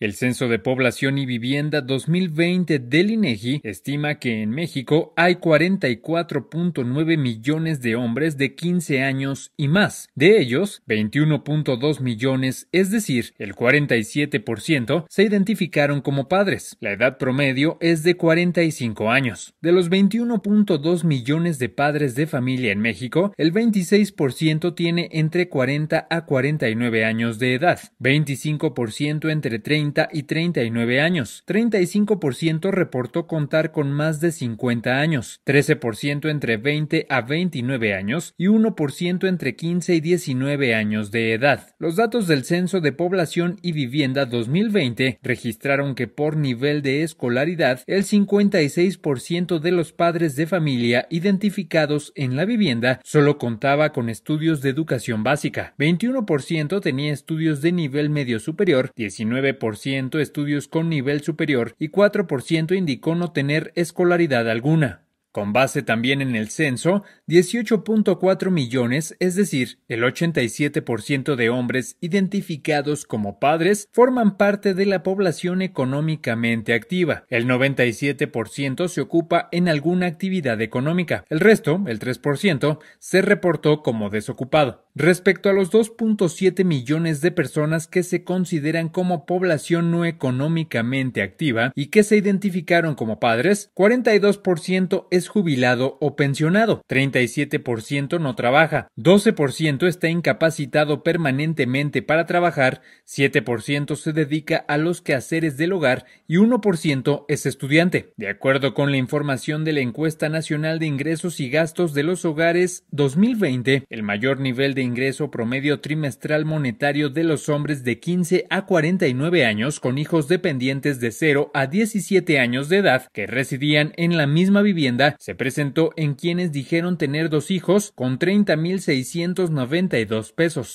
El Censo de Población y Vivienda 2020 del INEGI e estima que en México hay 44.9 millones de hombres de 15 años y más. De ellos, 21.2 millones, es decir, el 47%, se identificaron como padres. La edad promedio es de 45 años. De los 21.2 millones de padres de familia en México, el 26% tiene entre 40 a 49 años de edad, 25% entre 30 y 39 años. 35% reportó contar con más de 50 años, 13% entre 20 a 29 años y 1% entre 15 y 19 años de edad. Los datos del Censo de Población y Vivienda 2020 registraron que por nivel de escolaridad, el 56% de los padres de familia identificados en la vivienda solo contaba con estudios de educación básica, 21% tenía estudios de nivel medio superior, 19% estudios con nivel superior y 4% indicó no tener escolaridad alguna. Con base también en el censo, 18.4 millones, es decir, el 87% de hombres identificados como padres, forman parte de la población económicamente activa. El 97% se ocupa en alguna actividad económica. El resto, el 3%, se reportó como desocupado. Respecto a los 2.7 millones de personas que se consideran como población no económicamente activa y que se identificaron como padres, 42% es jubilado o pensionado, 37% no trabaja, 12% está incapacitado permanentemente para trabajar, 7% se dedica a los quehaceres del hogar y 1% es estudiante. De acuerdo con la información de la Encuesta Nacional de Ingresos y Gastos de los Hogares 2020, el mayor nivel de ingreso promedio trimestral monetario de los hombres de 15 a 49 años con hijos dependientes de 0 a 17 años de edad que residían en la misma vivienda se presentó en quienes dijeron tener dos hijos con 30.692 pesos.